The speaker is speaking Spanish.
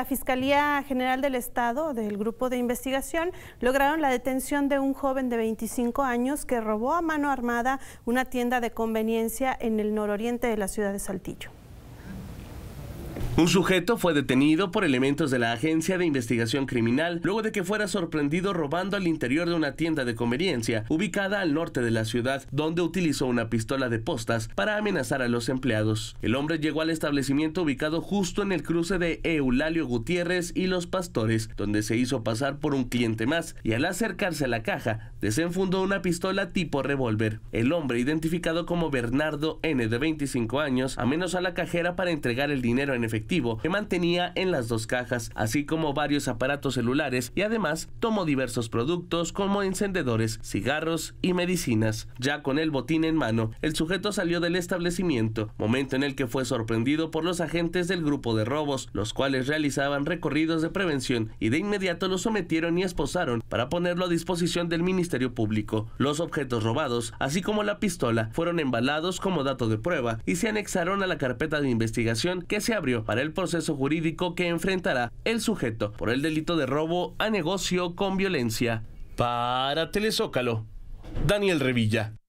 La Fiscalía General del Estado, del grupo de investigación, lograron la detención de un joven de 25 años que robó a mano armada una tienda de conveniencia en el nororiente de la ciudad de Saltillo. Un sujeto fue detenido por elementos de la Agencia de Investigación Criminal luego de que fuera sorprendido robando al interior de una tienda de conveniencia ubicada al norte de la ciudad, donde utilizó una pistola de postas para amenazar a los empleados. El hombre llegó al establecimiento ubicado justo en el cruce de Eulalio Gutiérrez y Los Pastores, donde se hizo pasar por un cliente más y al acercarse a la caja desenfundó una pistola tipo revólver. El hombre, identificado como Bernardo N de 25 años, amenazó a la cajera para entregar el dinero en efectivo que mantenía en las dos cajas, así como varios aparatos celulares y además tomó diversos productos como encendedores, cigarros y medicinas. Ya con el botín en mano, el sujeto salió del establecimiento, momento en el que fue sorprendido por los agentes del grupo de robos, los cuales realizaban recorridos de prevención y de inmediato lo sometieron y esposaron para ponerlo a disposición del Ministerio Público. Los objetos robados, así como la pistola, fueron embalados como dato de prueba y se anexaron a la carpeta de investigación que se abrió para el proceso jurídico que enfrentará el sujeto por el delito de robo a negocio con violencia. Para Telezócalo, Daniel Revilla.